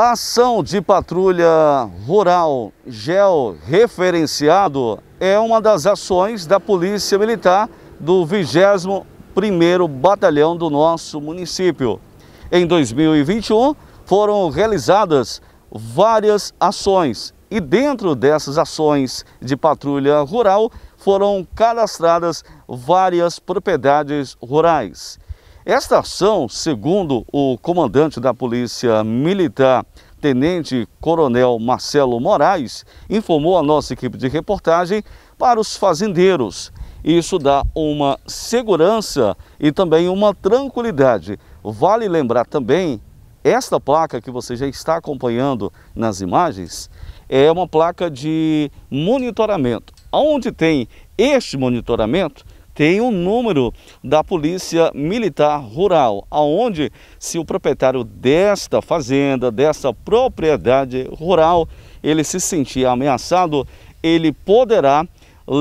A ação de patrulha rural georreferenciado é uma das ações da Polícia Militar do 21º Batalhão do nosso município. Em 2021 foram realizadas várias ações e dentro dessas ações de patrulha rural foram cadastradas várias propriedades rurais. Esta ação, segundo o comandante da Polícia Militar, Tenente Coronel Marcelo Moraes, informou a nossa equipe de reportagem para os fazendeiros. Isso dá uma segurança e também uma tranquilidade. Vale lembrar também, esta placa que você já está acompanhando nas imagens é uma placa de monitoramento. Onde tem este monitoramento, tem um número da Polícia Militar Rural, aonde se o proprietário desta fazenda, dessa propriedade rural, ele se sentir ameaçado, ele poderá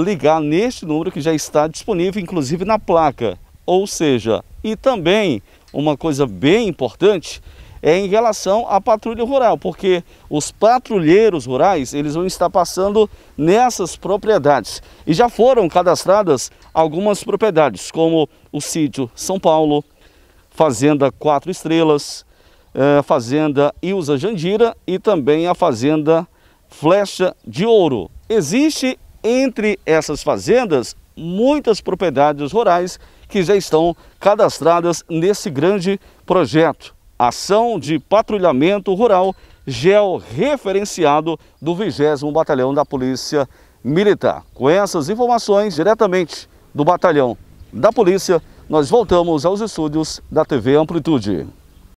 ligar neste número que já está disponível, inclusive na placa. Ou seja, e também uma coisa bem importante é em relação à patrulha rural, porque os patrulheiros rurais, eles vão estar passando nessas propriedades. E já foram cadastradas algumas propriedades, como o sítio São Paulo, Fazenda Quatro Estrelas, eh, Fazenda Ilza Jandira e também a Fazenda Flecha de Ouro. Existe entre essas fazendas muitas propriedades rurais que já estão cadastradas nesse grande projeto ação de patrulhamento rural georreferenciado do 20 Batalhão da Polícia Militar. Com essas informações diretamente do Batalhão da Polícia, nós voltamos aos estúdios da TV Amplitude.